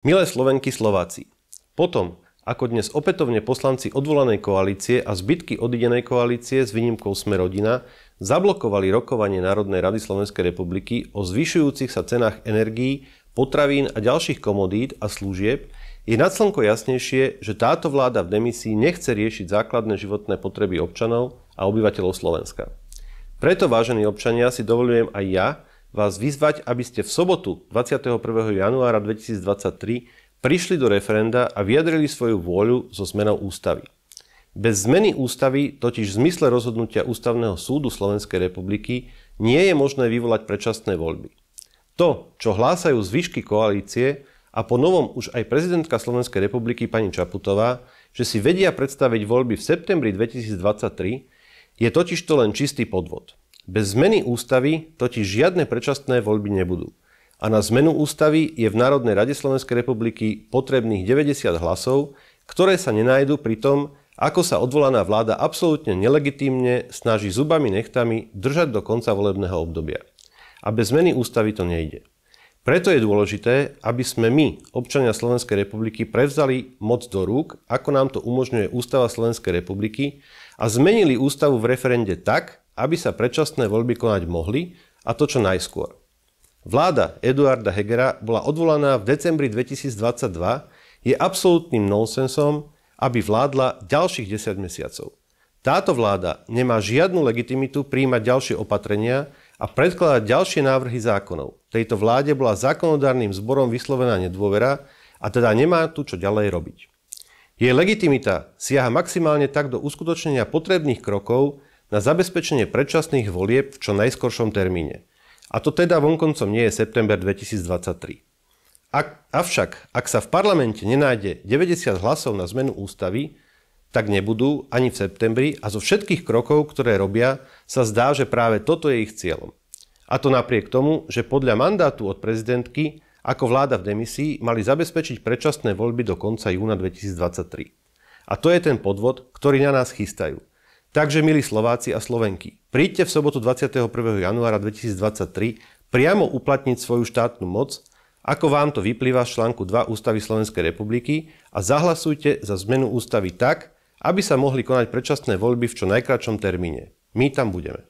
Milé Slovenky, Slováci, potom, ako dnes opätovne poslanci odvolanej koalície a zbytky odidenej koalície s výnimkou Sme rodina zablokovali rokovanie Národnej rady Slovenskej republiky o zvyšujúcich sa cenách energií, potravín a ďalších komodít a služieb, je nad slnko jasnejšie, že táto vláda v demisii nechce riešiť základné životné potreby občanov a obyvateľov Slovenska. Preto, vážení občania, si dovolujem aj ja vás vyzvať, aby ste v sobotu 21. januára 2023 prišli do referenda a vyjadrili svoju vôľu so zmenou ústavy. Bez zmeny ústavy totiž v zmysle rozhodnutia Ústavného súdu Slovenskej republiky nie je možné vyvolať predčasné voľby. To, čo hlásajú zvyšky koalície a po novom už aj prezidentka Slovenskej republiky pani Čaputová, že si vedia predstaviť voľby v septembri 2023, je totiž to len čistý podvod. Bez zmeny ústavy totiž žiadne predčasné voľby nebudú. A na zmenu ústavy je v Národnej rade Slovenskej republiky potrebných 90 hlasov, ktoré sa nenájdu pri tom, ako sa odvolaná vláda absolútne nelegitímne snaží zubami nechtami držať do konca volebného obdobia. A bez zmeny ústavy to nejde. Preto je dôležité, aby sme my, občania Slovenskej republiky, prevzali moc do rúk, ako nám to umožňuje Ústava Slovenskej republiky a zmenili ústavu v referende tak, aby sa predčasné voľby konať mohli a to čo najskôr. Vláda Eduarda Hegera bola odvolaná v decembri 2022, je absolútnym nonsensom, aby vládla ďalších 10 mesiacov. Táto vláda nemá žiadnu legitimitu príjmať ďalšie opatrenia a predkladať ďalšie návrhy zákonov. Tejto vláde bola zákonodárnym zborom vyslovená nedôvera a teda nemá tu čo ďalej robiť. Jej legitimita siaha maximálne tak do uskutočnenia potrebných krokov, na zabezpečenie predčasných volieb v čo najskoršom termíne. A to teda vonkoncom nie je september 2023. Ak, avšak, ak sa v parlamente nenájde 90 hlasov na zmenu ústavy, tak nebudú ani v septembri a zo všetkých krokov, ktoré robia, sa zdá, že práve toto je ich cieľom. A to napriek tomu, že podľa mandátu od prezidentky, ako vláda v demisii, mali zabezpečiť predčasné voľby do konca júna 2023. A to je ten podvod, ktorý na nás chystajú. Takže, milí Slováci a Slovenky, príďte v sobotu 21. januára 2023 priamo uplatniť svoju štátnu moc, ako vám to vyplýva z článku 2 Ústavy Slovenskej republiky a zahlasujte za zmenu ústavy tak, aby sa mohli konať predčasné voľby v čo najkračom termíne. My tam budeme.